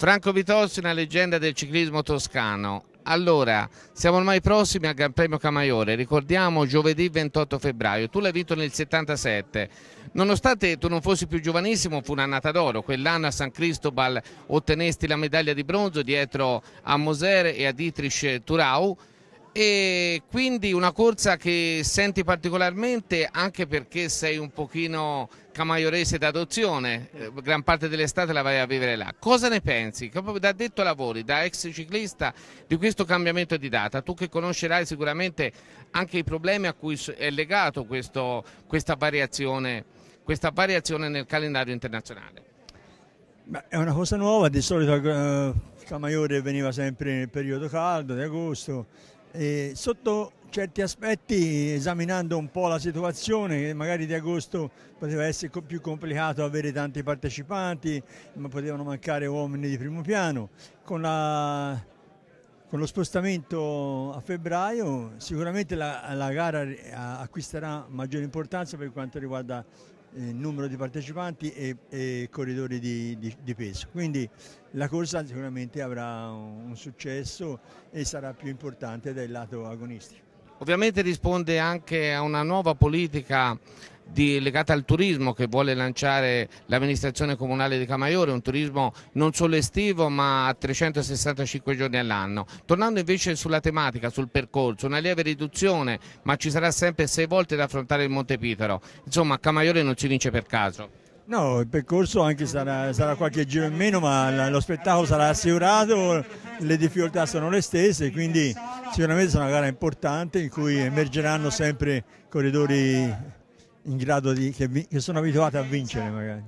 Franco Vitozzi, una leggenda del ciclismo toscano. Allora, siamo ormai prossimi al Gran Premio Camaiore, ricordiamo giovedì 28 febbraio, tu l'hai vinto nel 77, nonostante tu non fossi più giovanissimo fu un'annata d'oro, quell'anno a San Cristobal ottenesti la medaglia di bronzo dietro a Moser e a Dietrich Turau, e quindi una corsa che senti particolarmente anche perché sei un pochino camaiorese d'adozione, eh, gran parte dell'estate la vai a vivere là. Cosa ne pensi? da detto lavori, da ex ciclista, di questo cambiamento di data? Tu che conoscerai sicuramente anche i problemi a cui è legato questo, questa, variazione, questa variazione nel calendario internazionale. Beh, è una cosa nuova, di solito eh, Camaiore veniva sempre nel periodo caldo di agosto e eh, sotto certi aspetti, esaminando un po' la situazione, magari di agosto poteva essere più complicato avere tanti partecipanti, ma potevano mancare uomini di primo piano. Con, la, con lo spostamento a febbraio sicuramente la, la gara eh, acquisterà maggiore importanza per quanto riguarda eh, numero di partecipanti e, e corridori di, di, di, peso. Quindi la corsa sicuramente avrà un, un successo e sarà più importante dal lato agonistico. Ovviamente risponde anche a una nuova politica di, legata al turismo che vuole lanciare l'amministrazione comunale di Camaiore, un turismo non solo estivo ma a 365 giorni all'anno. Tornando invece sulla tematica, sul percorso, una lieve riduzione ma ci sarà sempre sei volte da affrontare il Monte Pitero. Insomma Camaiore non si vince per caso. No, il percorso anche sarà, sarà, qualche giro in meno, ma lo spettacolo sarà assicurato, le difficoltà sono le stesse, quindi sicuramente sarà una gara importante in cui emergeranno sempre corridori in grado di, che, che sono abituate a vincere magari.